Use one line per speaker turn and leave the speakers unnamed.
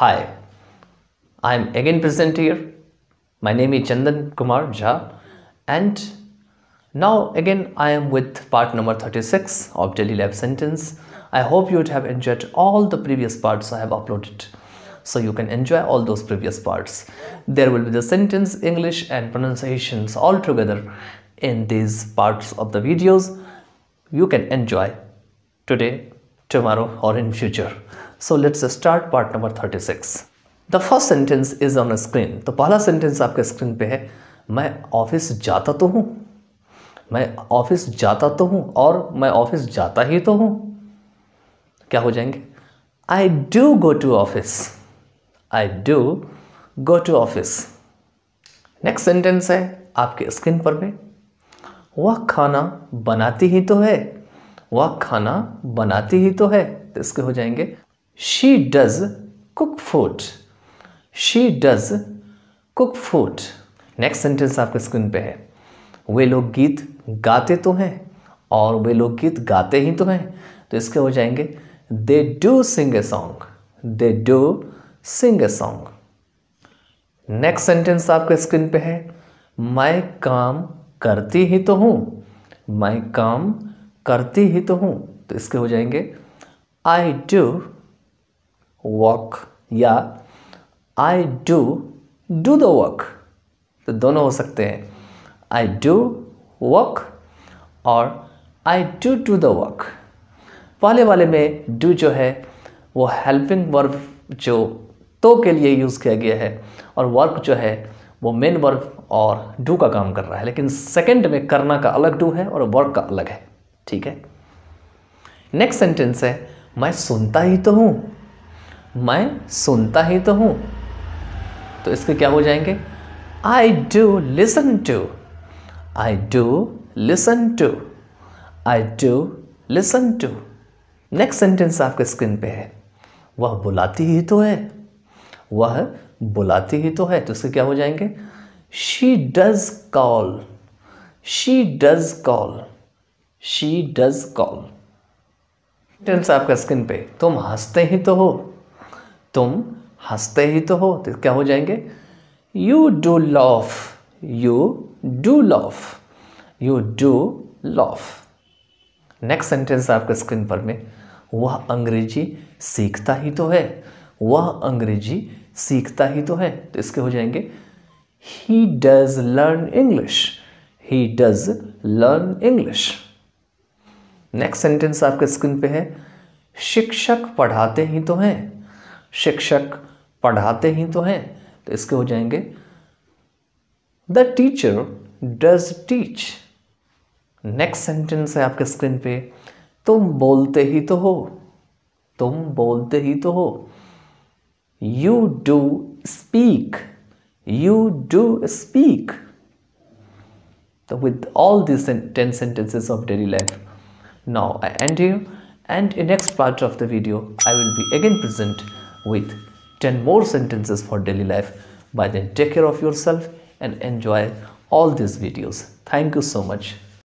Hi, I am again present here. My name is Chandan Kumar Jha and now again I am with part number 36 of Daily Life Sentence. I hope you would have enjoyed all the previous parts I have uploaded. So you can enjoy all those previous parts. There will be the sentence, English and pronunciations all together in these parts of the videos. You can enjoy today, tomorrow or in future. So let's start part number thirty six the first sentence is on screen तो पहला sentence आपके screen पे है मैं office जाता तो हूँ मैं ऑफिस जाता तो हूँ और मैं ऑफिस जाता ही तो हूँ क्या हो जाएंगे I do go to office I do go to office next sentence है आपके स्क्रीन पर भी वह खाना बनाती ही तो है वह खाना बनाती ही तो है तो इसके हो जाएंगे she does cook food she does cook food next sentence आपके स्क्रीन पे है वे लोग गीत गाते तो हैं और वे लोग गीत गाते ही तो हैं तो इसके हो जाएंगे they do sing a song they do sing a song next sentence आपके स्क्रीन पे है मैं काम करती ही तो हूँ मैं काम करती ही तो हूँ तो इसके हो जाएंगे आई डू वर्क या I do do the work तो दोनों हो सकते हैं आई डू वर्क और I do do the work पहले वाले में डू जो है वो हेल्पिंग वर्ब जो तो के लिए यूज़ किया गया है और वर्क जो है वो मेन वर्क और डू का काम कर रहा है लेकिन सेकंड में करना का अलग डू है और वर्क का अलग है ठीक है नेक्स्ट सेंटेंस है मैं सुनता ही तो हूँ मैं सुनता ही तो हूँ तो इसके क्या हो जाएंगे I do listen to I do listen to I do listen to next sentence आपके स्क्रीन पे है वह बुलाती ही तो है वह बुलाती ही तो है तो इसके क्या हो जाएंगे she does call she does call she does call आपका स्क्रीन पे तुम हंसते ही तो हो तुम हंसते ही तो हो तो क्या हो जाएंगे you do laugh you do laugh you do laugh next sentence आपके स्क्रीन पर में वह अंग्रेजी सीखता ही तो है वह अंग्रेजी सीखता ही तो है तो इसके हो जाएंगे he does learn English he does learn English next sentence आपके स्क्रीन पे है शिक्षक पढ़ाते ही तो हैं शिक्षक पढ़ाते ही तो हैं तो इसके हो जाएंगे the teacher does teach next sentence है आपके स्क्रीन पे तुम बोलते ही तो हो तुम बोलते ही तो हो you do speak you do speak तो with all this ten sentences of daily life now I and you and in next part of the video I will be again present with 10 more sentences for daily life. By then, take care of yourself and enjoy all these videos. Thank you so much.